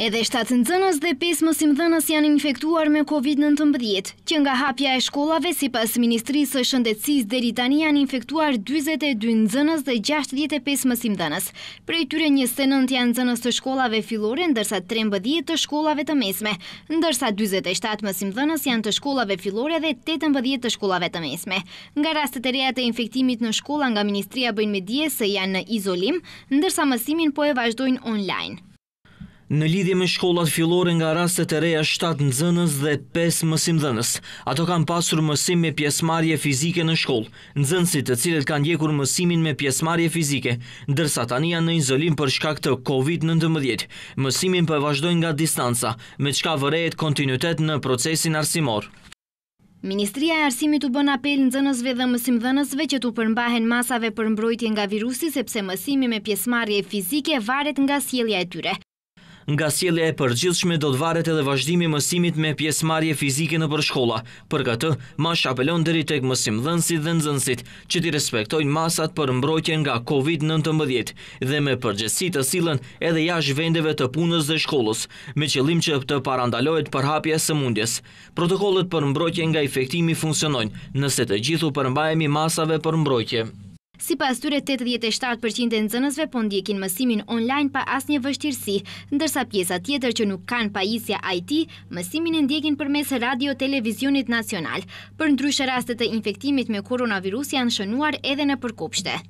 Edhe 7 nëzënës dhe 5 mësim janë infektuar me COVID-19, që nga hapja e shkollave si pas Ministrisë e Shëndetsis dhe Ritani janë infektuar 22 nëzënës dhe 65 mësim Prej tyre 29 janë nëzënës të shkollave filore, ndërsa 13 të shkollave të mesme, ndërsa 27 mësim janë të shkollave filore dhe 18 të shkollave të mesme. Nga rastet e reja të infektimit në shkolla nga Ministria bëjnë me dje se janë në izolim, ndërsa mësimin po e vazhdojnë online në lidhje me shkollat filore nga rastet e reja 7 nëzënës dhe 5 mësim dënës. Ato kanë pasur mësim me pjesmarje fizike në shkollë, nëzënësit të cilët kanë gjekur mësimin me pjesmarje fizike, ndërsa tani janë në izolim për shkak të COVID-19. Mësimin përvaçdojnë vazhdojnë nga distansa, me qka vërejet kontinuitet në procesin arsimor. Ministria e arsimit të bën apel në zënësve dhe mësim dënësve që të përmbahen masave për mbrojtje nga virusi sepse mësimi me pjesmarje fizike varet nga sielja e tyre. Nga sjelja e përgjithshme do të varet edhe vazhdimi mësimit me pjesmarje fizike në përshkolla. Për këtë, ma shapelon dëri tek mësim dhënsit dhe nëzënsit, që ti respektojnë masat për mbrojtje nga COVID-19 dhe me përgjithsi të silën edhe jash vendeve të punës dhe shkollës, me qëlim që të parandalojt për hapje së mundjes. Protokollet për mbrojtje nga efektimi funksionojnë nëse të gjithu përmbajemi masave për mbrojtje. Si pas tyre 87% e nëzënësve po ndjekin mësimin online pa një vështirësi, ndërsa pjesa tjetër që nuk kanë pa isja IT, mësimin e ndjekin për mes radio televizionit nacional. Për ndryshë rastet e infektimit me koronavirus janë shënuar edhe në përkopshte.